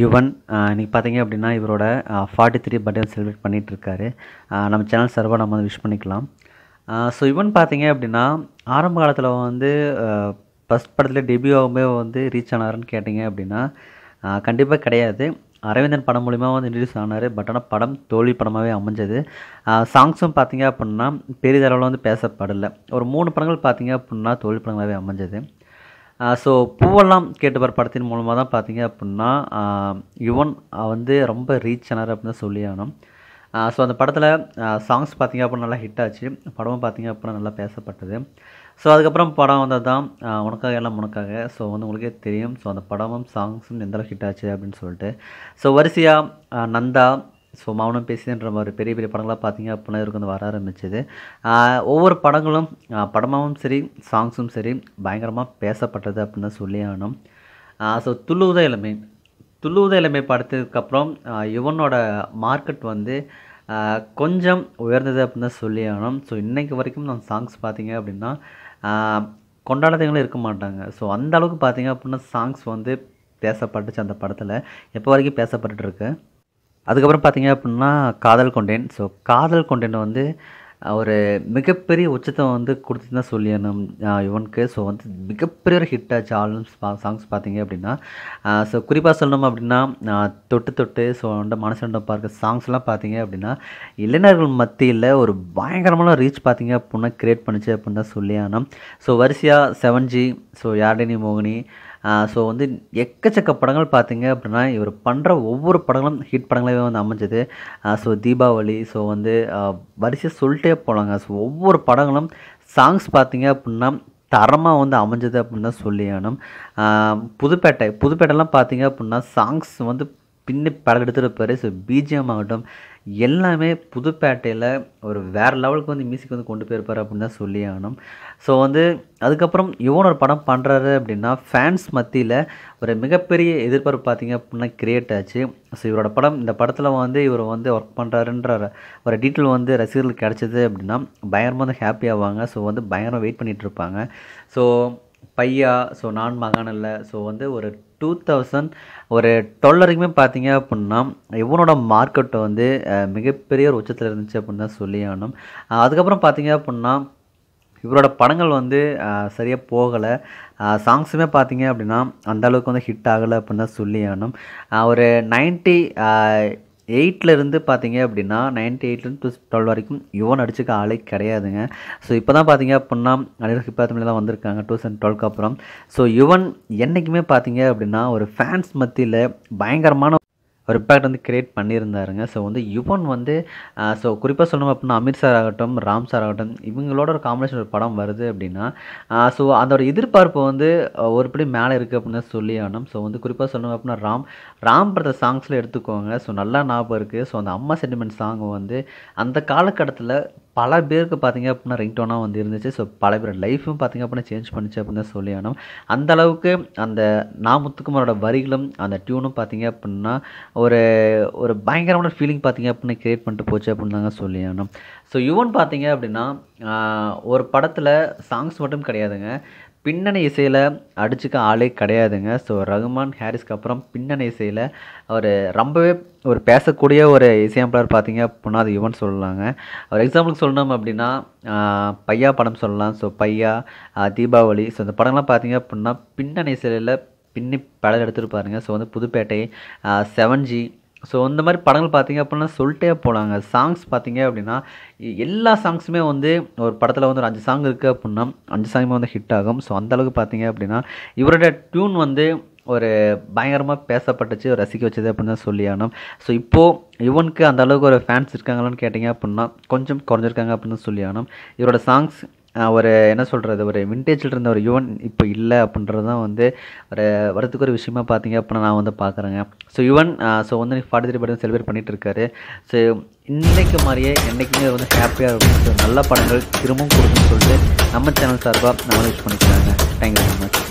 யுவன் இன்றைக்கி பார்த்தீங்க அப்படின்னா இவரோட ஃபார்ட்டி த்ரீ பர்த்டே செலிப்ரேட் பண்ணிகிட்ருக்காரு நம்ம சேனல் சர்வாக நம்ம வந்து விஷ் பண்ணிக்கலாம் ஸோ யுவன் பார்த்தீங்க அப்படின்னா ஆரம்ப காலத்தில் வந்து ஃபஸ்ட் படத்தில் டெபியூ ஆகுமே வந்து ரீச் ஆனாருன்னு கேட்டிங்க அப்படின்னா கண்டிப்பாக கிடையாது அரவிந்தன் படம் மூலிமா வந்து இன்ட்ரடியூஸ் ஆனார் பட் ஆனால் படம் தோல்வி படமாகவே அமைஞ்சது சாங்ஸும் பார்த்தீங்க அப்படின்னா பெரிதளவில் வந்து பேசப்படலை ஒரு மூணு படங்கள் பார்த்தீங்க அப்படின்னா தோல்வி படங்களாகவே அமைஞ்சது ஸோ பூவெல்லாம் கேட்டுப்பார் படத்தின் மூலமாக தான் பார்த்தீங்க அப்படின்னா யுவன் வந்து ரொம்ப ரீச் ஆனார் அப்படின்னு தான் சொல்லியானோம் ஸோ அந்த படத்தில் சாங்ஸ் பார்த்திங்க அப்படின்னா நல்லா ஹிட் ஆச்சு படமும் பார்த்திங்க அப்படின்னா நல்லா பேசப்பட்டது ஸோ அதுக்கப்புறம் படம் வந்தது தான் உனக்காக எல்லாம் உனக்காக ஸோ வந்து உங்களுக்கே தெரியும் ஸோ அந்த படமும் சாங்ஸும் எந்தளவுக்கு ஹிட் ஆச்சு அப்படின்னு சொல்லிட்டு ஸோ வரிசையாக நந்தா ஸோ மௌனம் பேசுதுன்ற மாதிரி பெரிய பெரிய படங்களாக பார்த்திங்க அப்படின்னா இருக்கு வந்து வர ஆரம்பிச்சது ஒவ்வொரு படங்களும் படமாகவும் சரி சாங்ஸும் சரி பயங்கரமாக பேசப்பட்டது அப்படின்னு சொல்லி ஆகணும் ஸோ துள்ளுவத இளமை துள்ளுவத இளமை படத்துக்கப்புறம் இவனோட மார்க்கெட் வந்து கொஞ்சம் உயர்ந்தது அப்படின்னு சொல்லி ஆகணும் ஸோ இன்றைக்கு வரைக்கும் நான் சாங்ஸ் பார்த்தீங்க அப்படின்னா கொண்டாடத்தவங்களும் இருக்க மாட்டாங்க ஸோ அந்த அளவுக்கு பார்த்தீங்க அப்படின்னா சாங்ஸ் வந்து பேசப்பட்டுச்சு அந்த படத்தில் எப்போ வரைக்கும் பேசப்பட்டுருக்கு அதுக்கப்புறம் பார்த்திங்க அப்படின்னா காதல் கொண்டேன் ஸோ காதல் கொண்டேன் வந்து ஒரு மிகப்பெரிய உச்சத்தை வந்து கொடுத்து தான் சொல்லிடணும் இவனுக்கு ஸோ வந்து மிகப்பெரிய ஒரு ஹிட் ஆச்சு ஆல்பம்ஸ் சாங்ஸ் பார்த்தீங்க அப்படின்னா ஸோ குறிப்பாக சொல்லணும் அப்படின்னா தொட்டு தொட்டு ஸோ வந்து மனசுண்டம் பார்க்க சாங்ஸ்லாம் பார்த்தீங்க அப்படின்னா இளைஞர்கள் மத்தியில் ஒரு பயங்கரமான ரீச் பார்த்தீங்க அப்படின்னா கிரியேட் பண்ணிச்சு அப்படின்னு தான் சொல்லியானோம் ஸோ வரிசையாக செவன் ஜி ஸோ யார்டினி மோகினி ஸோ வந்து எக்கச்சக்க படங்கள் பார்த்தீங்க அப்படின்னா இவர் பண்ணுற ஒவ்வொரு படங்களும் ஹிட் படங்களாகவே வந்து அமைஞ்சது ஸோ தீபாவளி ஸோ வந்து வரிசை சொல்லிட்டே போகலாங்க ஸோ ஒவ்வொரு படங்களும் சாங்ஸ் பார்த்தீங்க அப்படின்னா தரமாக வந்து அமைஞ்சது அப்படின்னு தான் சொல்லி ஆனும் புதுப்பேட்டை புதுப்பேட்டைலாம் பார்த்தீங்க அப்படின்னா சாங்ஸ் வந்து பின்னி படம் எடுத்துருப்பார் ஸோ பிஜிஎம் ஆகட்டும் எல்லாமே புதுப்பேட்டையில் ஒரு வேறு லெவலுக்கு வந்து மியூசிக் வந்து கொண்டு போயிருப்பார் அப்படின்னு தான் சொல்லி ஆகணும் ஸோ வந்து அதுக்கப்புறம் யுவன் ஒரு படம் பண்ணுறாரு அப்படின்னா ஃபேன்ஸ் மத்தியில் ஒரு மிகப்பெரிய எதிர்பார்ப்பு பார்த்திங்க அப்படின்னா கிரியேட் ஆச்சு ஸோ இவரோட படம் இந்த படத்தில் வந்து இவர் வந்து ஒர்க் பண்ணுறாருன்ற ஒரு டீட்டெயில் வந்து ரசிகர்களுக்கு கிடச்சிது அப்படின்னா பயங்கரமாக வந்து ஹாப்பி ஆவாங்க ஸோ வந்து பயங்கரமாக வெயிட் பண்ணிகிட்ருப்பாங்க ஸோ பையா ஸோ நான் மகான் இல்லை ஸோ வந்து ஒரு டூ தௌசண்ட் ஒரு டுவெல் வரைக்குமே பார்த்தீங்க அப்படின்னா இவனோட மார்க்கெட்டை வந்து மிகப்பெரிய ஒரு உச்சத்தில் இருந்துச்சு அப்படின்னு தான் சொல்லி ஆகணும் அதுக்கப்புறம் பார்த்தீங்க அப்படின்னா இவரோட படங்கள் வந்து சரியாக போகலை சாங்ஸுமே பார்த்தீங்க அப்படின்னா அந்தளவுக்கு வந்து ஹிட் ஆகலை அப்படின்னு தான் சொல்லி ஆகணும் ஒரு நைன்ட்டி எயிட்லேருந்து பார்த்தீங்க அப்படின்னா நைன்டி எயிட்லேருந்து டூ டுவெல் வரைக்கும் யுவன் அடிச்சுக்க ஆளே கிடையாதுங்க ஸோ இப்போ தான் பார்த்தீங்க அப்படின்னா அனிருத் ஹிப்பாத்தமிழ் தான் வந்திருக்காங்க டூ தௌசண்ட் டுவெல்க்கு அப்புறம் ஸோ யுவன் என்றைக்குமே பார்த்தீங்க அப்படின்னா ஒரு ஃபேன்ஸ் மத்தியில் பயங்கரமான ஒரு இம்பேக்ட் வந்து கிரியேட் பண்ணியிருந்தாருங்க ஸோ வந்து யுவன் வந்து ஸோ குறிப்பாக சொல்லணும் அப்படின்னா அமீர் சார் ஆகட்டும் ராம் சார் ஆகட்டும் இவங்களோட ஒரு காம்பினேஷன் ஒரு படம் வருது அப்படின்னா ஸோ அதோட எதிர்பார்ப்பு வந்து ஒருபடி மேலே இருக்குது அப்படின்னு சொல்லி ஆனால் ஸோ வந்து குறிப்பாக சொல்லணும் அப்படின்னா ராம் ராம் படத்தை சாங்ஸில் எடுத்துக்கோங்க ஸோ நல்லா ஞாபகம் இருக்குது ஸோ அந்த அம்மா சென்டிமெண்ட் சாங் வந்து அந்த காலகட்டத்தில் பல பேருக்கு பார்த்திங்க அப்படின்னா ரிங்டோனாக வந்து இருந்துச்சு ஸோ பல பேர் லைஃப்பும் பார்த்திங்க அப்படின்னா சேஞ்ச் பண்ணிச்சு அப்படின்னு தான் சொல்லி ஆனோம் அந்த அளவுக்கு அந்த நாமுத்துக்குமாரோட வரிகளும் அந்த டியூனும் பார்த்திங்க அப்படின்னா ஒரு ஒரு பயங்கரமான ஃபீலிங் பார்த்திங்க அப்படின்னா க்ரியேட் பண்ணிட்டு போச்சு அப்படின்னு தாங்க சொல்லி ஸோ யுவன் பார்த்திங்க அப்படின்னா ஒரு படத்தில் சாங்ஸ் மட்டும் கிடையாதுங்க பின்னணி இசையில் அடிச்சுக்க ஆளே கிடையாதுங்க ஸோ ரகுமான் ஹாரிஸ்க்கு அப்புறம் பின்னணி இசையில் அவர் ரொம்பவே ஒரு பேசக்கூடிய ஒரு இசையமைப்பாளர் பார்த்தீங்க அப்படின்னா அது யுவன் சொல்லலாங்க அவர் எக்ஸாம்பிளுக்கு சொல்லணும் அப்படின்னா பையா படம் சொல்லலாம் ஸோ பையா தீபாவளி ஸோ இந்த படங்கள்லாம் பார்த்தீங்க அப்படின்னா பின்னணி இசையில் பின்னி படம் எடுத்துருப்பாருங்க ஸோ வந்து புதுப்பேட்டை செவன் ஜி ஸோ இந்த மாதிரி படங்கள் பார்த்தீங்க அப்படின்னா சொல்லிட்டே போனாங்க சாங்ஸ் பார்த்தீங்க அப்படின்னா எல்லா சாங்ஸுமே வந்து ஒரு படத்தில் வந்து ஒரு அஞ்சு சாங் இருக்குது அப்படின்னா அஞ்சு சாங்குமே வந்து ஹிட் ஆகும் ஸோ அந்தளவுக்கு பார்த்தீங்க அப்படின்னா இவரோட டியூன் வந்து ஒரு பயங்கரமாக பேசப்பட்டுச்சு ரசிக்க வச்சது அப்படின்னு தான் சொல்லி ஆனோம் ஸோ இப்போது யுவனுக்கு அந்த அளவுக்கு ஒரு ஃபேன்ஸ் இருக்காங்களான்னு கேட்டிங்க அப்படின்னா கொஞ்சம் குறைஞ்சிருக்காங்க அப்படின்னு சொல்லி ஆனோம் இவரோட சாங்ஸ் ஒரு என்ன சொல்கிறது ஒரு வின்டேஜில் இருந்த ஒரு யுவன் இப்போ இல்லை அப்படின்றது தான் வந்து ஒரு வரத்துக்கு ஒரு விஷயமா பார்த்தீங்க அப்படின்னா நான் வந்து பார்க்குறேங்க ஸோ யுவன் ஸோ வந்து ஃபார்ட்டி த்ரீ படம் செலிப்ரேட் பண்ணிகிட்டு இருக்காரு ஸோ இன்றைக்கு மாதிரியே என்றைக்குமே வந்து ஹாப்பியாக இருக்கும் ஸோ நல்ல படங்கள் திரும்பவும் கொடுக்குன்னு சொல்லிட்டு நம்ம சேனல் சார்பாக நான் யூஸ் பண்ணிக்கிறாங்க தேங்க்யூ ஸோ மச்